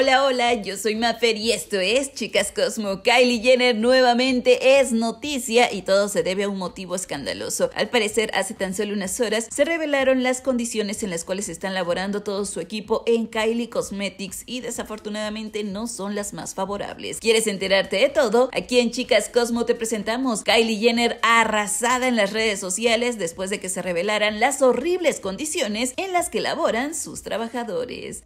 Hola, hola, yo soy Mafer y esto es Chicas Cosmo. Kylie Jenner nuevamente es noticia y todo se debe a un motivo escandaloso. Al parecer, hace tan solo unas horas se revelaron las condiciones en las cuales están laborando todo su equipo en Kylie Cosmetics y desafortunadamente no son las más favorables. ¿Quieres enterarte de todo? Aquí en Chicas Cosmo te presentamos Kylie Jenner arrasada en las redes sociales después de que se revelaran las horribles condiciones en las que laboran sus trabajadores.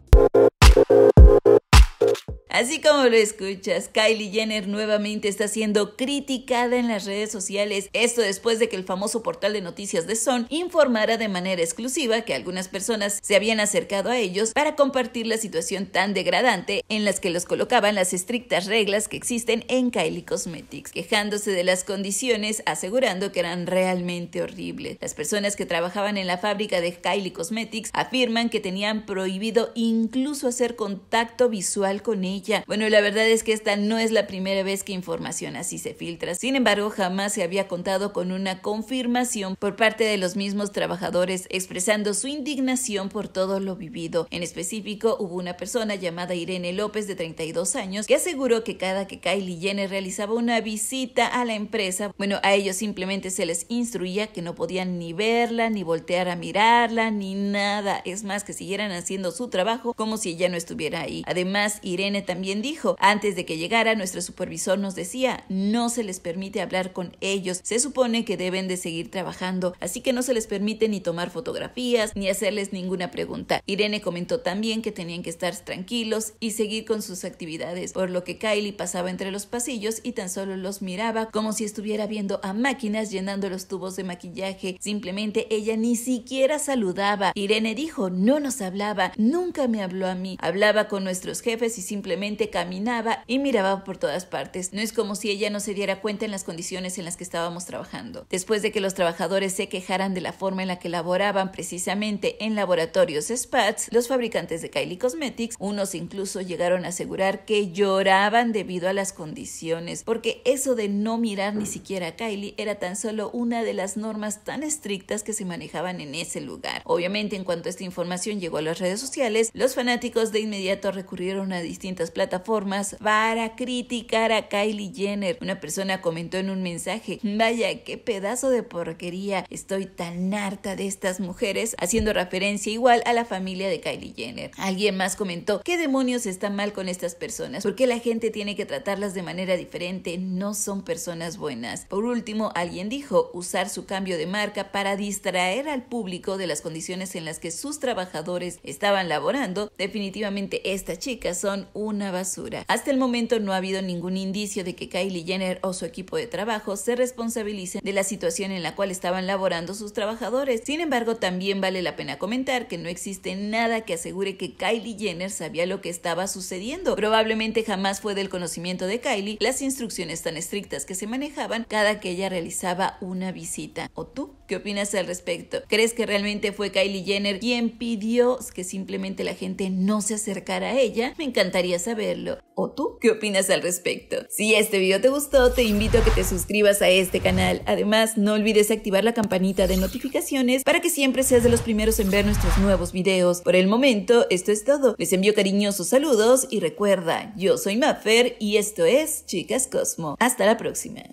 Así como lo escuchas, Kylie Jenner nuevamente está siendo criticada en las redes sociales, esto después de que el famoso portal de noticias de Son informara de manera exclusiva que algunas personas se habían acercado a ellos para compartir la situación tan degradante en las que los colocaban las estrictas reglas que existen en Kylie Cosmetics, quejándose de las condiciones, asegurando que eran realmente horribles. Las personas que trabajaban en la fábrica de Kylie Cosmetics afirman que tenían prohibido incluso hacer contacto visual con ella. Bueno, la verdad es que esta no es la primera vez que información así se filtra. Sin embargo, jamás se había contado con una confirmación por parte de los mismos trabajadores expresando su indignación por todo lo vivido. En específico, hubo una persona llamada Irene López de 32 años que aseguró que cada que Kylie Jenner realizaba una visita a la empresa, bueno, a ellos simplemente se les instruía que no podían ni verla, ni voltear a mirarla, ni nada. Es más, que siguieran haciendo su trabajo como si ella no estuviera ahí. Además, Irene también también dijo, antes de que llegara nuestro supervisor nos decía, no se les permite hablar con ellos, se supone que deben de seguir trabajando, así que no se les permite ni tomar fotografías ni hacerles ninguna pregunta. Irene comentó también que tenían que estar tranquilos y seguir con sus actividades, por lo que Kylie pasaba entre los pasillos y tan solo los miraba como si estuviera viendo a máquinas llenando los tubos de maquillaje. Simplemente ella ni siquiera saludaba. Irene dijo, no nos hablaba, nunca me habló a mí, hablaba con nuestros jefes y simplemente caminaba y miraba por todas partes. No es como si ella no se diera cuenta en las condiciones en las que estábamos trabajando. Después de que los trabajadores se quejaran de la forma en la que laboraban precisamente en laboratorios SPATS, los fabricantes de Kylie Cosmetics, unos incluso llegaron a asegurar que lloraban debido a las condiciones, porque eso de no mirar ni siquiera a Kylie era tan solo una de las normas tan estrictas que se manejaban en ese lugar. Obviamente, en cuanto esta información llegó a las redes sociales, los fanáticos de inmediato recurrieron a distintas plataformas para criticar a Kylie Jenner. Una persona comentó en un mensaje, vaya, qué pedazo de porquería, estoy tan harta de estas mujeres, haciendo referencia igual a la familia de Kylie Jenner. Alguien más comentó, ¿qué demonios está mal con estas personas? porque la gente tiene que tratarlas de manera diferente? No son personas buenas. Por último, alguien dijo, usar su cambio de marca para distraer al público de las condiciones en las que sus trabajadores estaban laborando. Definitivamente estas chicas son un una basura. Hasta el momento no ha habido ningún indicio de que Kylie Jenner o su equipo de trabajo se responsabilicen de la situación en la cual estaban laborando sus trabajadores. Sin embargo, también vale la pena comentar que no existe nada que asegure que Kylie Jenner sabía lo que estaba sucediendo. Probablemente jamás fue del conocimiento de Kylie las instrucciones tan estrictas que se manejaban cada que ella realizaba una visita. ¿O tú? ¿Qué opinas al respecto? ¿Crees que realmente fue Kylie Jenner quien pidió que simplemente la gente no se acercara a ella? Me encantaría saberlo. ¿O tú? ¿Qué opinas al respecto? Si este video te gustó, te invito a que te suscribas a este canal. Además, no olvides activar la campanita de notificaciones para que siempre seas de los primeros en ver nuestros nuevos videos. Por el momento, esto es todo. Les envío cariñosos saludos y recuerda, yo soy Maffer y esto es Chicas Cosmo. Hasta la próxima.